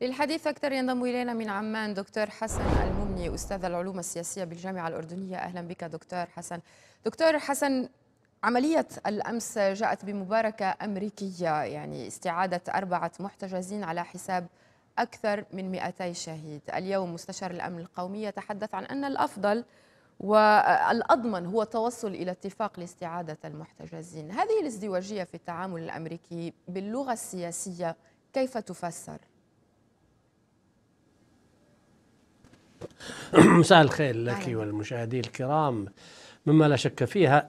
للحديث أكثر ينضم إلينا من عمان دكتور حسن الممني أستاذ العلوم السياسية بالجامعة الأردنية أهلا بك دكتور حسن دكتور حسن عملية الأمس جاءت بمباركة أمريكية يعني استعادة أربعة محتجزين على حساب أكثر من 200 شهيد اليوم مستشار الأمن القومي يتحدث عن أن الأفضل والأضمن هو التوصل إلى اتفاق لاستعادة المحتجزين هذه الازدواجية في التعامل الأمريكي باللغة السياسية كيف تفسر؟ مساء الخير لك والمشاهدين الكرام مما لا شك فيها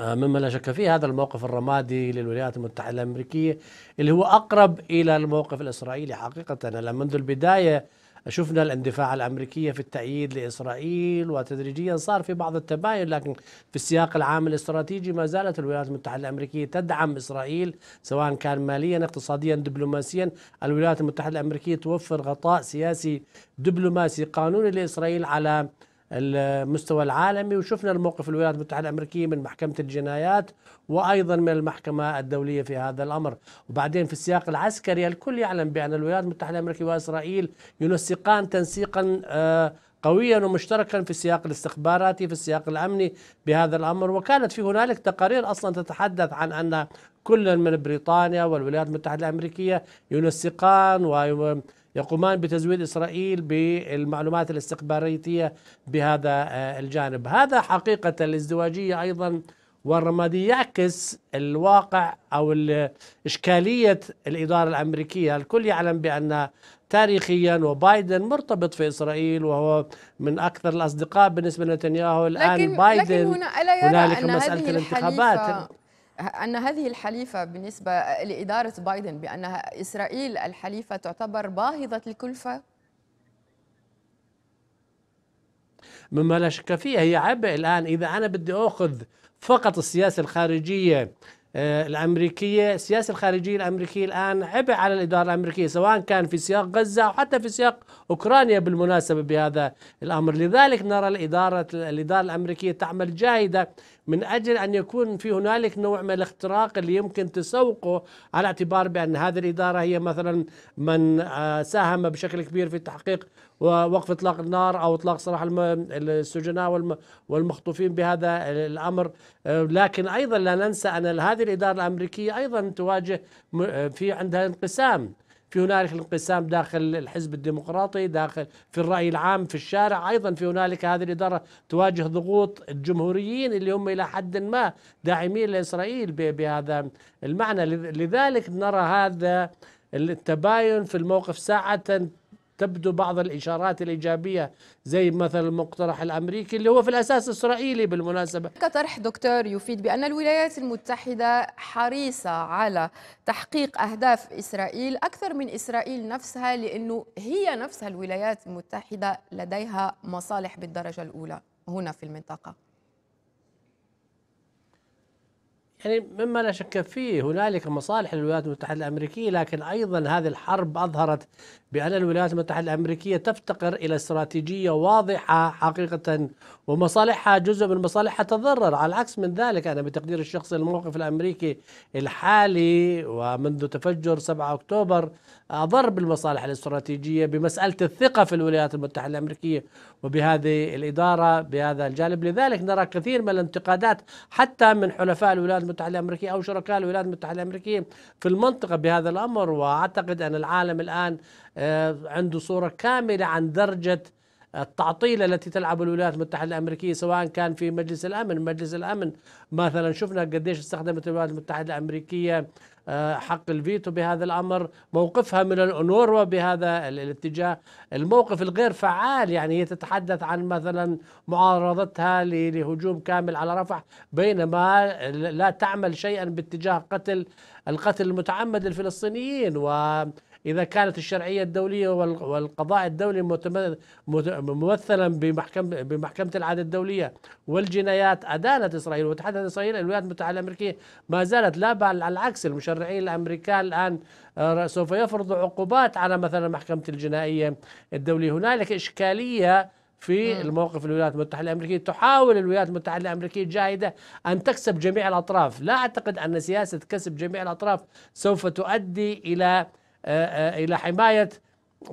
آه، مما لا شك فيه هذا الموقف الرمادي للولايات المتحدة الأمريكية اللي هو أقرب إلى الموقف الإسرائيلي حقيقة منذ البداية شفنا الاندفاع الأمريكية في التأييد لإسرائيل وتدريجيا صار في بعض التباين لكن في السياق العام الاستراتيجي ما زالت الولايات المتحدة الأمريكية تدعم إسرائيل سواء كان ماليا اقتصاديا دبلوماسيا الولايات المتحدة الأمريكية توفر غطاء سياسي دبلوماسي قانوني لإسرائيل على المستوى العالمي وشفنا الموقف الولايات المتحده الامريكيه من محكمه الجنايات وايضا من المحكمه الدوليه في هذا الامر، وبعدين في السياق العسكري الكل يعلم بان الولايات المتحده الامريكيه واسرائيل ينسقان تنسيقا آه، قويا ومشتركا في السياق الاستخباراتي في السياق الامني بهذا الامر وكانت في هنالك تقارير اصلا تتحدث عن ان كل من بريطانيا والولايات المتحده الامريكيه ينسقان و يقومان بتزويد إسرائيل بالمعلومات الاستخباراتية بهذا آه، الجانب هذا حقيقة الازدواجية أيضا والرمادي يعكس الواقع أو إشكالية الإدارة الأمريكية الكل يعلم بأن تاريخيا وبايدن مرتبط في اسرائيل وهو من اكثر الاصدقاء بالنسبه لنتنياهو الان لكن بايدن لكن هنا الا يرى هنالك أن مساله هذه الانتخابات أن هذه الحليفة بالنسبة لإدارة بايدن بأنها إسرائيل الحليفة تعتبر باهظة الكلفة مما لا شك فيه هي عبء الآن إذا أنا بدي أخذ فقط السياسة الخارجية آه، الأمريكية السياسة الخارجية الأمريكية الآن عبء على الإدارة الأمريكية سواء كان في سياق غزة أو حتى في سياق أوكرانيا بالمناسبة بهذا الأمر لذلك نرى الإدارة الإدارة الأمريكية تعمل جاهدة من أجل أن يكون في هنالك نوع من الاختراق اللي يمكن تسوقه على اعتبار بأن هذه الإدارة هي مثلا من آه، ساهم بشكل كبير في تحقيق ووقف اطلاق النار او اطلاق سراح السجناء والمخطوفين بهذا الامر لكن ايضا لا ننسى ان هذه الاداره الامريكيه ايضا تواجه في عندها انقسام في هنالك الانقسام داخل الحزب الديمقراطي داخل في الرأي العام في الشارع أيضا في هنالك هذه الإدارة تواجه ضغوط الجمهوريين اللي هم إلى حد ما داعمين لإسرائيل بهذا المعنى لذلك نرى هذا التباين في الموقف ساعة تبدو بعض الاشارات الايجابيه زي مثلا المقترح الامريكي اللي هو في الاساس اسرائيلي بالمناسبه. كطرح دكتور يفيد بان الولايات المتحده حريصه على تحقيق اهداف اسرائيل اكثر من اسرائيل نفسها لانه هي نفسها الولايات المتحده لديها مصالح بالدرجه الاولى هنا في المنطقه. يعني مما لا شك فيه هنالك مصالح للولايات المتحده الامريكيه لكن ايضا هذه الحرب اظهرت بان الولايات المتحده الامريكيه تفتقر الى استراتيجيه واضحه حقيقه ومصالحها جزء من مصالحها تضرر على العكس من ذلك انا بتقدير الشخص الموقف الامريكي الحالي ومنذ تفجر 7 اكتوبر اضر بالمصالح الاستراتيجيه بمساله الثقه في الولايات المتحده الامريكيه وبهذه الاداره بهذا الجانب لذلك نرى كثير من الانتقادات حتى من حلفاء الولايات المتحده المتحده الامريكيه او شركاء الولايات المتحده الامريكيه في المنطقه بهذا الامر واعتقد ان العالم الان آه، عنده صوره كامله عن درجه التعطيل التي تلعب الولايات المتحدة الأمريكية سواء كان في مجلس الأمن مجلس الأمن مثلا شفنا قديش استخدمت الولايات المتحدة الأمريكية آه، حق الفيتو بهذا الأمر موقفها من الانوروا بهذا الاتجاه الموقف الغير فعال يعني هي تتحدث عن مثلا معارضتها لهجوم كامل على رفح بينما لا تعمل شيئا باتجاه قتل القتل المتعمد للفلسطينيين و إذا كانت الشرعية الدولية والقضاء الدولي ممثلا بمحكمة, بمحكمة العادة الدولية والجنايات أدانت إسرائيل وتحدث إسرائيل الولايات المتحدة الأمريكية ما زالت لا بل على العكس المشرعين الأمريكان الآن آه، سوف يفرضوا عقوبات على مثلا محكمة الجنائية الدولية هنالك إشكالية في الموقف الولايات المتحده الامريكيه تحاول الولايات المتحده الامريكيه جاهده ان تكسب جميع الاطراف لا اعتقد ان سياسه كسب جميع الاطراف سوف تؤدي الى آه، آه، إلى حماية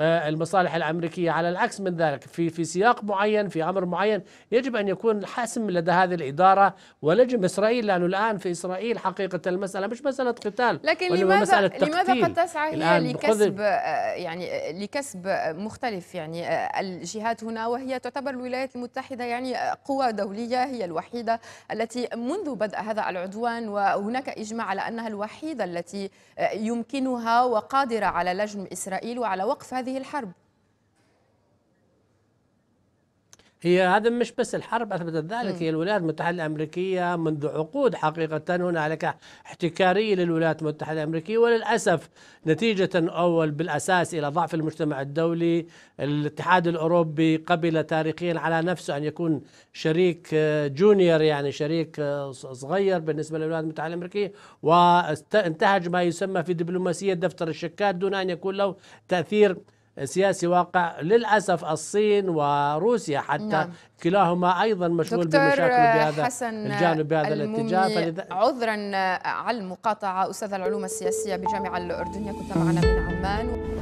آه، المصالح الامريكيه على العكس من ذلك في في سياق معين في امر معين يجب ان يكون حاسم لدى هذه الاداره ولجم اسرائيل لانه الان في اسرائيل حقيقه المساله مش مساله قتال لكن لماذا مسألة لماذا قد تسعى هي لكسب آه، يعني لكسب مختلف يعني آه، الجهات هنا وهي تعتبر الولايات المتحده يعني قوى دوليه هي الوحيده التي منذ بدء هذا العدوان وهناك اجماع على انها الوحيده التي يمكنها وقادره على لجم اسرائيل وعلى وقف هذه الحرب هي هذا مش بس الحرب اثبتت ذلك م. هي الولايات المتحده الامريكيه منذ عقود حقيقه هنالك احتكاريه للولايات المتحده الامريكيه وللاسف نتيجه اول بالاساس الى ضعف المجتمع الدولي الاتحاد الاوروبي قبل تاريخيا على نفسه ان يكون شريك جونيور يعني شريك صغير بالنسبه للولايات المتحده الامريكيه وانتهج ما يسمى في دبلوماسيه دفتر الشكات دون ان يكون له تاثير سياسي واقع للأسف الصين وروسيا حتى نعم. كلاهما أيضا مشغول بمشاكل بهذا حسن الجانب بهذا الاتجاه فلذ... عذرا على المقاطعة أستاذ العلوم السياسية بجامعة الأردنية كنت معنا من عمان